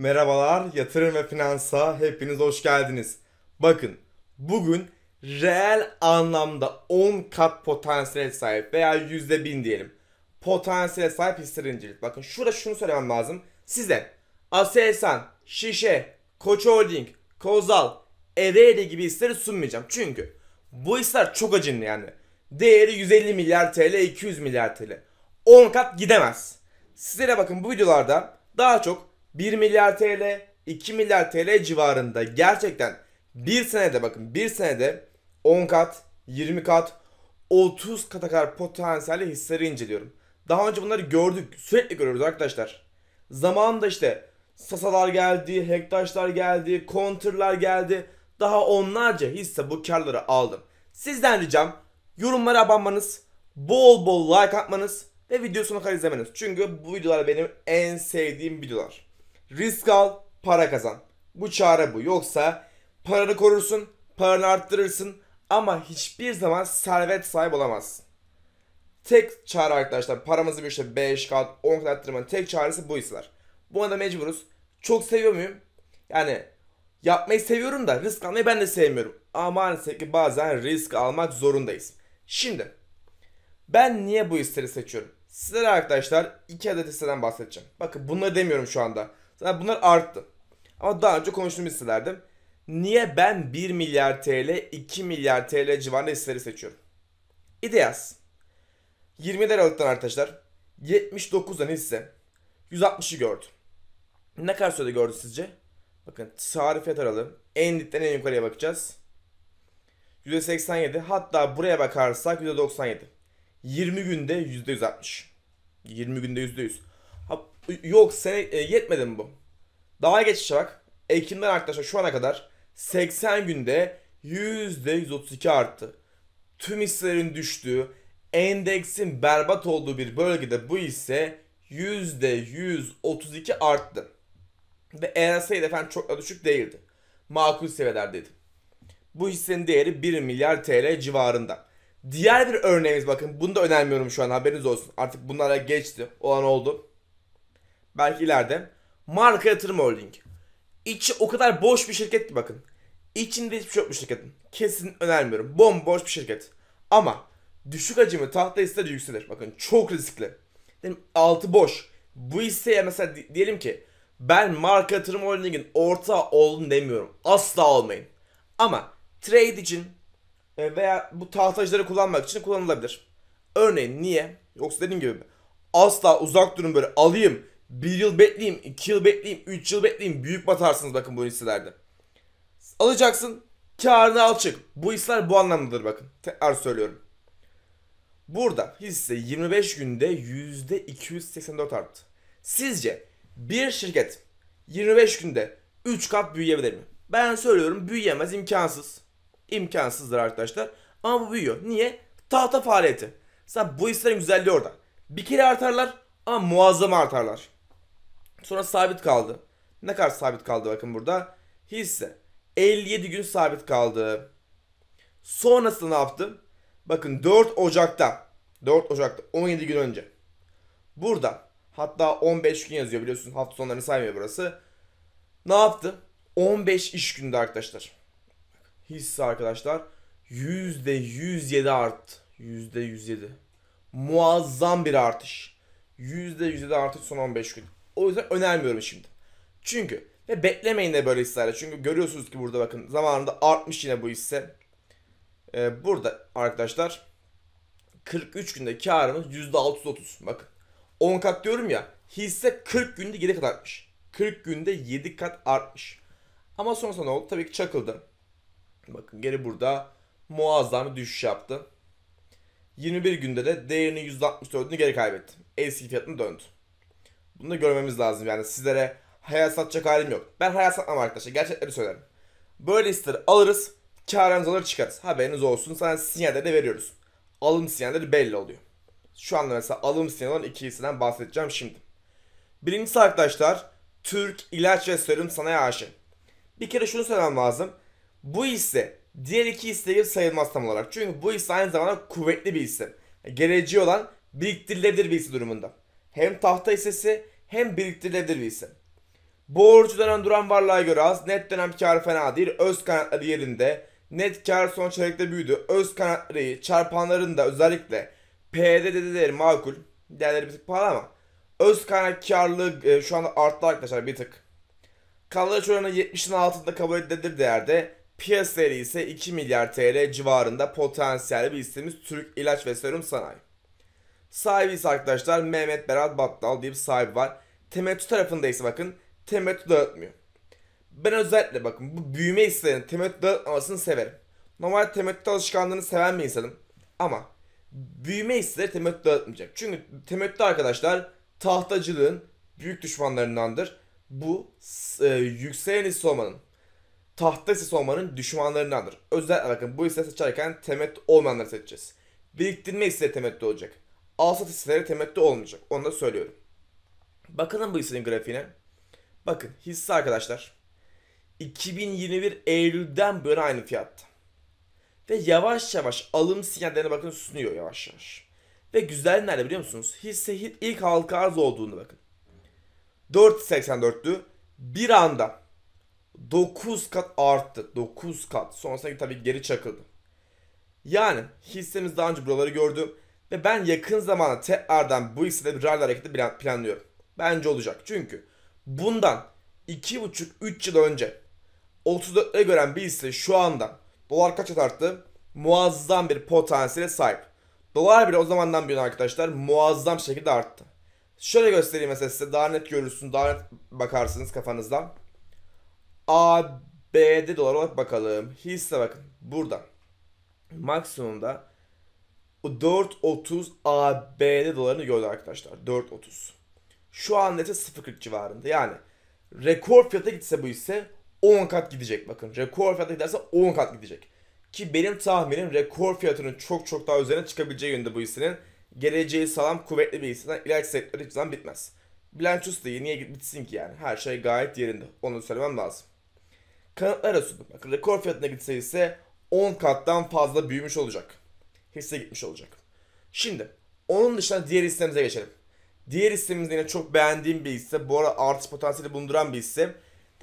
Merhabalar, yatırım ve finansa hepiniz hoş geldiniz. Bakın, bugün reel anlamda 10 kat potansiyel sahip veya yüzde bin diyelim. Potansiyel sahip hisse Bakın şurada şunu söylemem lazım. Size Aselsan, Şişe, Koç Holding, Kozal, Ereğli gibi hisleri sunmayacağım. Çünkü bu hisler çok acınlı yani. Değeri 150 milyar TL, 200 milyar TL. 10 kat gidemez. Sizlere bakın bu videolarda daha çok 1 milyar TL, 2 milyar TL civarında gerçekten bir senede bakın bir senede 10 kat, 20 kat, 30 kata kadar potansiyelli hisseleri inceliyorum. Daha önce bunları gördük, sürekli görüyoruz arkadaşlar. Zamanında işte Sasalar geldi, Hektaşlar geldi, Counter'lar geldi. Daha onlarca hisse bu karları aldım. Sizden ricam yorumlara abanmanız, bol bol like atmanız ve video sonuna kadar izlemeniz. Çünkü bu videolar benim en sevdiğim videolar. Risk al, para kazan. Bu çare bu. Yoksa paranı korursun, paranı arttırırsın ama hiçbir zaman servet sahibi olamazsın. Tek çare arkadaşlar paramızı bir işte 5 kat 10 kat arttırmanın tek çaresi bu hisler. Bu da mecburuz. Çok seviyor muyum? Yani yapmayı seviyorum da risk almayı ben de sevmiyorum. Ama maalesef ki bazen risk almak zorundayız. Şimdi ben niye bu hisleri seçiyorum? Sizlere arkadaşlar iki adet hisseden bahsedeceğim. Bakın bunları demiyorum şu anda. Zaten bunlar arttı. Ama daha önce konuştuğum hisselerdi. Niye ben 1 milyar TL, 2 milyar TL civarında hisseleri seçiyorum? İdeas. 20 Aralık'tan arkadaşlar 79'dan hisse 160'ı gördü. Ne kadar sürede gördü sizce? Bakın tarih fiyat en dipten en yukarıya bakacağız. %87 hatta buraya bakarsak %97. 20 günde %160. 20 günde %100. Yok sene e, yetmedi mi bu? Daha geçişe bak. Ekim'den arkadaşlar şu ana kadar 80 günde %132 arttı. Tüm hisselerin düştüğü, endeksin berbat olduğu bir bölgede bu ise %132 arttı. Ve ERS'yi de efendim çok da düşük değildi. Makul seviyeler seviyelerdeydi. Bu hissenin değeri 1 milyar TL civarında. Diğer bir örneğimiz bakın bunu da önermiyorum şu an haberiniz olsun. Artık bunlara geçti olan oldu. Belki ileride. Marka Yatırım Holding. İçi o kadar boş bir şirket ki bakın. İçinde hiçbir şey yokmuş şirketin. Kesin önermiyorum. Bomboş bir şirket. Ama düşük hacmi tahta hisse de yükselir. Bakın çok riskli. Dedim altı boş. Bu hisseye mesela diyelim ki ben marka yatırım holdingin ortağı olun demiyorum. Asla olmayın. Ama trade için e, veya bu tahtacıları kullanmak için kullanılabilir. Örneğin niye? Yoksa dediğim gibi asla uzak durun böyle alayım 1 yıl bekleyeyim, 2 yıl bekleyeyim, 3 yıl bekleyeyim. Büyük batarsınız bakın bu hisselerde. Alacaksın, karını al çık. Bu hisseler bu anlamdadır bakın. Tekrar söylüyorum. Burada hisse 25 günde %284 arttı. Sizce bir şirket 25 günde 3 kat büyüyebilir mi? Ben söylüyorum büyüyemez imkansız. İmkansızdır arkadaşlar. Ama bu büyüyor. Niye? Tahta faaliyeti. Mesela bu hislerin güzelliği orada. Bir kere artarlar ama muazzam artarlar. Sonra sabit kaldı. Ne kadar sabit kaldı bakın burada. Hisse. 57 gün sabit kaldı. Sonrasında ne yaptım? Bakın 4 Ocak'ta 4 Ocak'ta 17 gün önce burada hatta 15 gün yazıyor biliyorsun hafta sonlarını saymıyor burası. Ne yaptı? 15 iş günde arkadaşlar. Hisse arkadaşlar %107 arttı. %107. Muazzam bir artış. %107 artış son 15 gün. O yüzden önermiyorum şimdi. Çünkü ve beklemeyin de böyle hisseler. Çünkü görüyorsunuz ki burada bakın zamanında artmış yine bu hisse. Ee, burada arkadaşlar 43 günde karımız %630. Bakın 10 kat diyorum ya hisse 40 günde 7 kat artmış. 40 günde 7 kat artmış. Ama sonrasında ne oldu? Tabii ki çakıldı. Bakın geri burada muazzam bir düşüş yaptı. 21 günde de değerini %64'ünü geri kaybetti. Eski fiyatına döndü. Bunu da görmemiz lazım yani sizlere hayal satacak halim yok. Ben hayal satmam arkadaşlar gerçekleri söylerim. Böyle ister alırız karımız alır çıkarız. Haberiniz olsun sana sinyalleri de veriyoruz. Alım sinyalleri belli oluyor. Şu anda mesela alım sinyalının ikisinden bahsedeceğim şimdi. Birincisi arkadaşlar Türk ilaç ve Serum Sanayi AŞ. E. Bir kere şunu söylemem lazım. Bu hisse diğer iki hisse gibi sayılmaz tam olarak. Çünkü bu hisse aynı zamanda kuvvetli bir hisse. Geleceği olan biriktirilebilir bir hisse durumunda hem tahta hissesi hem biriktirilebilir bir isim. Borcu dönem duran varlığa göre az, net dönem karı fena değil, öz kanatları yerinde. Net kar son çeyrekte büyüdü. Öz kanatları çarpanların da özellikle PDD'leri makul. Değerleri bir tık pahalı ama öz kaynak karlılığı e, şu anda arttı arkadaşlar bir tık. Kaldıraç oranı 70'in altında kabul edilebilir değerde. Piyasa ise 2 milyar TL civarında potansiyel bir isimimiz Türk ilaç ve Serum Sanayi. Sahibi ise arkadaşlar Mehmet Berat Battal diye bir sahibi var. Temettü tarafında ise bakın temettü dağıtmıyor. Ben özellikle bakın bu büyüme isteyen temettü dağıtmamasını severim. Normal temettü alışkanlığını seven bir insanım. Ama büyüme isteyen temettü dağıtmayacak. Çünkü temettü arkadaşlar tahtacılığın büyük düşmanlarındandır. Bu e, yükselen hissi olmanın, tahta hissi olmanın düşmanlarındandır. Özellikle bakın bu hisleri seçerken Temet olmayanları seçeceğiz. Biriktirme hissi de olacak alsat hisseleri temettü olmayacak. Onu da söylüyorum. Bakalım bu hissenin grafiğine. Bakın hisse arkadaşlar 2021 Eylül'den böyle aynı fiyatta. Ve yavaş yavaş alım sinyallerine bakın sunuyor yavaş yavaş. Ve güzel nerede biliyor musunuz? Hisse ilk halka arz olduğunu bakın. 4.84'tü. Bir anda 9 kat arttı. 9 kat. Sonrasında tabii geri çakıldı. Yani hissemiz daha önce buraları gördüm. Ve ben yakın zamanda tekrardan bu ikisiyle bir rally hareketi planlıyorum. Bence olacak. Çünkü bundan 2,5-3 yıl önce 34'e gören bir hisse şu anda dolar kaç arttı? Muazzam bir potansiyele sahip. Dolar bile o zamandan bir arkadaşlar muazzam şekilde arttı. Şöyle göstereyim mesela size daha net görürsünüz, daha net bakarsınız kafanızdan. ABD dolar olarak bakalım. Hisse bakın burada. Maksimumda 4.30 ABD dolarını gördü arkadaşlar. 4.30. Şu an ise 0.40 civarında. Yani rekor fiyata gitse bu ise 10 kat gidecek bakın. Rekor fiyata giderse 10 kat gidecek. Ki benim tahminim rekor fiyatının çok çok daha üzerine çıkabileceği yönde bu hissenin. Geleceği sağlam kuvvetli bir hisseden ilaç sektörü hiçbir zaman bitmez. Bilançosu da niye bitsin ki yani. Her şey gayet yerinde. Onu söylemem lazım. Kanıtlara sundum. Bakın rekor fiyatına gitse ise 10 kattan fazla büyümüş olacak hisse gitmiş olacak. Şimdi onun dışında diğer hissemize geçelim. Diğer hissemiz yine çok beğendiğim bir hisse. Bu ara artış potansiyeli bulunduran bir hisse.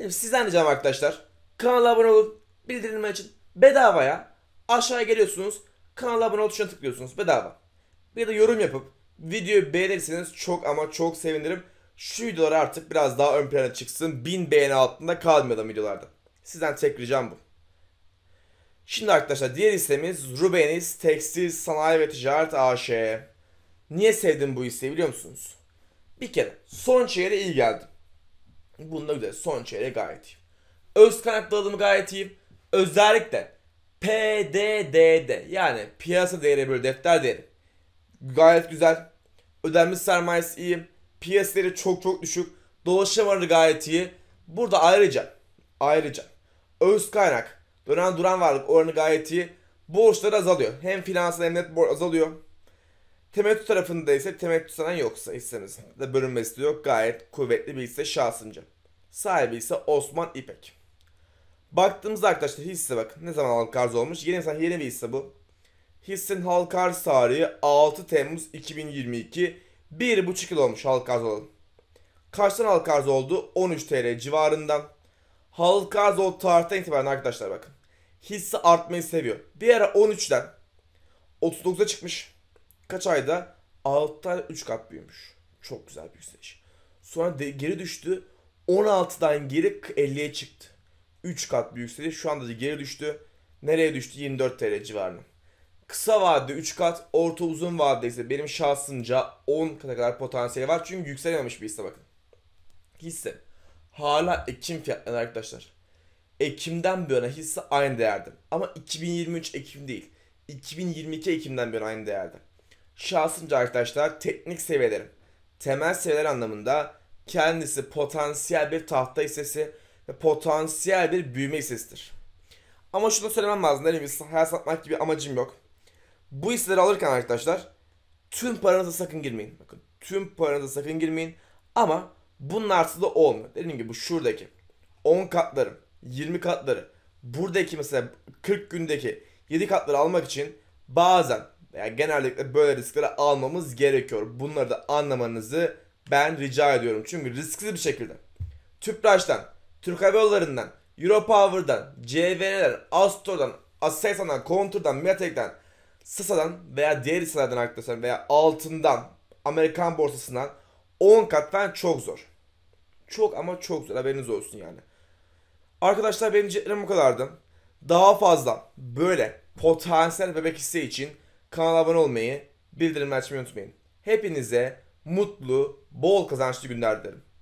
Sizden ricam arkadaşlar. Kanala abone olup bildirimler için bedavaya aşağıya geliyorsunuz. Kanala abone ol tuşuna tıklıyorsunuz bedava. Ya da yorum yapıp videoyu beğenirseniz çok ama çok sevinirim. Şu videolar artık biraz daha ön plana çıksın. 1000 beğeni altında kalmayalım videolarda. Sizden tek ricam bu. Şimdi arkadaşlar diğer hissemiz Rubenis, Tekstil Sanayi ve Ticaret AŞ. Niye sevdim bu hisseyi biliyor musunuz? Bir kere son çeyreğe iyi geldim. Bunda güzel. Son çeyrek gayet iyi. Öz kaynak dağılımı gayet iyi. Özellikle PDDD yani piyasa değeri bir defter değeri gayet güzel. Ödenmiş sermayesi iyi. Piyasa çok çok düşük. Dolaşım oranı gayet iyi. Burada ayrıca ayrıca öz kaynak dönen duran varlık oranı gayet iyi. Borçlar azalıyor. Hem finansal hem net borç azalıyor. Temettü tarafında ise temettü sanan yoksa hisseniz de bölünmesi de yok. Gayet kuvvetli bir hisse şahsınca. Sahibi ise Osman İpek. Baktığımızda arkadaşlar hisse bak ne zaman halka arz olmuş? Yeni, insan, yeni bir hisse bu. Hissin halka arz tarihi 6 Temmuz 2022. 1,5 yıl olmuş halka arz olan. Kaçtan halka arz oldu? 13 TL civarından. Halka arz olduğu tarihten itibaren arkadaşlar bakın hisse artmayı seviyor. Bir ara 13'ten 39'a çıkmış. Kaç ayda? 6 ay 3 kat büyümüş. Çok güzel bir yükseliş. Sonra de, geri düştü. 16'dan geri 50'ye çıktı. 3 kat bir yükseliş. Şu anda da geri düştü. Nereye düştü? 24 TL civarına. Kısa vadede 3 kat, orta uzun vadede ise benim şahsımca 10 kata kadar potansiyeli var. Çünkü yükselememiş bir hisse bakın. Hisse. Hala Ekim fiyatları arkadaşlar. Ekim'den bu yana hisse aynı değerde. Ama 2023 Ekim değil. 2022 Ekim'den bu yana aynı değerde. Şahsımca arkadaşlar teknik seviyelerim, temel seviyeler anlamında kendisi potansiyel bir tahta hissesi ve potansiyel bir büyüme hissesidir. Ama şunu söylemem lazım. Dediğim gibi hayal satmak gibi amacım yok. Bu hisseleri alırken arkadaşlar tüm paranıza sakın girmeyin. Bakın tüm paranıza sakın girmeyin. Ama bunun artısı da olmuyor. Dediğim gibi bu şuradaki 10 katlarım 20 katları buradaki mesela 40 gündeki 7 katları almak için bazen yani genellikle böyle riskleri almamız gerekiyor. Bunları da anlamanızı ben rica ediyorum. Çünkü riskli bir şekilde Tüpraş'tan, Türk Hava Yolları'ndan, Europower'dan, CVN'den, Astor'dan, Aselsan'dan, Kontur'dan, Metek'ten, Sasa'dan veya diğer hisselerden arkadaşlar veya altından, Amerikan borsasından 10 kat ben çok zor. Çok ama çok zor haberiniz olsun yani. Arkadaşlar benim cetlerim bu kadardı. Daha fazla böyle potansiyel bebek isteği için kanala abone olmayı, bildirimleri açmayı unutmayın. Hepinize mutlu, bol kazançlı günler dilerim.